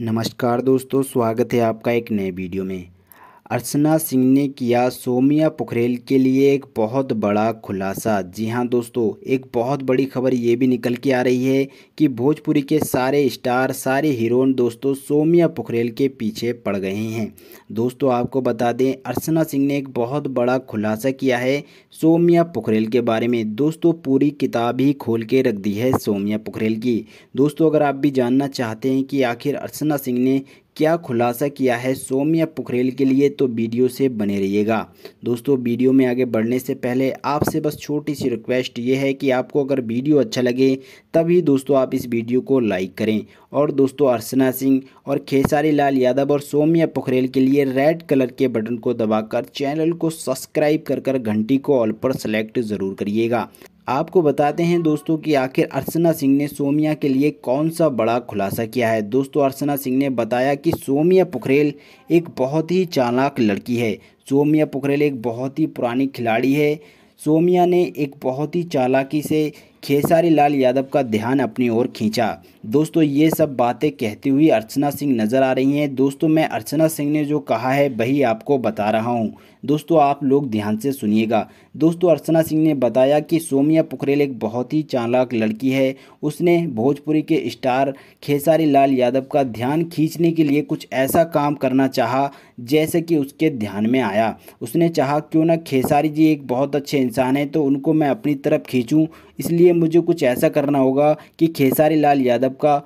नमस्कार दोस्तों स्वागत है आपका एक नए वीडियो में अर्चना सिंह ने किया सोमिया पुखरेल के लिए एक बहुत बड़ा खुलासा जी हां दोस्तों एक बहुत बड़ी खबर ये भी निकल के आ रही है कि भोजपुरी के सारे स्टार सारे हीरोइन दोस्तों सोमिया पुखरेल के पीछे पड़ गए हैं दोस्तों आपको बता दें अर्चना सिंह ने एक बहुत बड़ा खुलासा किया है सोमिया पुखरेल के बारे में दोस्तों पूरी किताब ही खोल के रख दी है सोमिया पुखरेल की दोस्तों अगर आप भी जानना चाहते हैं कि आखिर अर्चना सिंह ने क्या खुलासा किया है सोम्या पुखरेल के लिए तो वीडियो से बने रहिएगा दोस्तों वीडियो में आगे बढ़ने से पहले आपसे बस छोटी सी रिक्वेस्ट ये है कि आपको अगर वीडियो अच्छा लगे तभी दोस्तों आप इस वीडियो को लाइक करें और दोस्तों अर्चना सिंह और खेसारी लाल यादव और सोम्या पुखरेल के लिए रेड कलर के बटन को दबाकर चैनल को सब्सक्राइब कर कर घंटी को ऑल पर सेलेक्ट ज़रूर करिएगा आपको बताते हैं दोस्तों कि आखिर अर्चना सिंह ने सोमिया के लिए कौन सा बड़ा खुलासा किया है दोस्तों अर्चना सिंह ने बताया कि सोमिया पुखरेल एक बहुत ही चालाक लड़की है सोमिया पुखरेल एक बहुत ही पुरानी खिलाड़ी है सोमिया ने एक बहुत ही चालाकी से खेसारी लाल यादव का ध्यान अपनी ओर खींचा दोस्तों ये सब बातें कहती हुई अर्चना सिंह नज़र आ रही हैं दोस्तों मैं अर्चना सिंह ने जो कहा है वही आपको बता रहा हूँ दोस्तों आप लोग ध्यान से सुनिएगा दोस्तों अर्चना सिंह ने बताया कि सोमिया पुखरेल एक बहुत ही चालाक लड़की है उसने भोजपुरी के स्टार खेसारी लाल यादव का ध्यान खींचने के लिए कुछ ऐसा काम करना चाहा जैसे कि उसके ध्यान में आया उसने चाहा क्यों ना खेसारी जी एक बहुत अच्छे इंसान हैं तो उनको मैं अपनी तरफ खींचूँ इसलिए लिए मुझे कुछ ऐसा करना होगा कि खेसारी लाल यादव का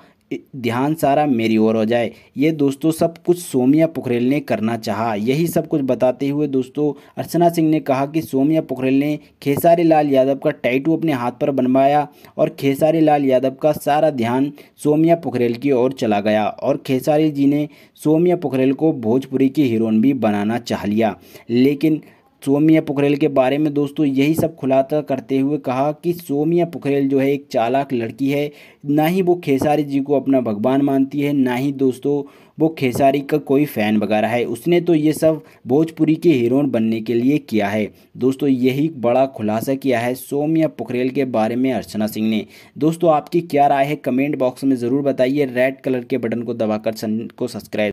ध्यान सारा मेरी ओर हो जाए ये दोस्तों सब कुछ सोमिया पुखरेल ने करना चाहा यही सब कुछ बताते हुए दोस्तों अर्चना सिंह ने कहा कि सोमिया पुखरेल ने खेसारी लाल यादव का टाइटू अपने हाथ पर बनवाया और खेसारी लाल यादव का सारा ध्यान सोमिया पुखरेल की ओर चला गया और खेसारी जी ने सोमिया पुखरेल को भोजपुरी की हीरोइन भी बनाना चाह लिया लेकिन सोमिया पुखरेल के बारे में दोस्तों यही सब खुलासा करते हुए कहा कि सोमिया पुखरेल जो है एक चालाक लड़की है ना ही वो खेसारी जी को अपना भगवान मानती है ना ही दोस्तों वो खेसारी का कोई फ़ैन वगैरह है उसने तो ये सब भोजपुरी के हीरोइन बनने के लिए किया है दोस्तों यही बड़ा खुलासा किया है सोमिया पुखरेल के बारे में अर्चना सिंह ने दोस्तों आपकी क्या राय है कमेंट बॉक्स में ज़रूर बताइए रेड कलर के बटन को दबाकर चैनल को सब्सक्राइब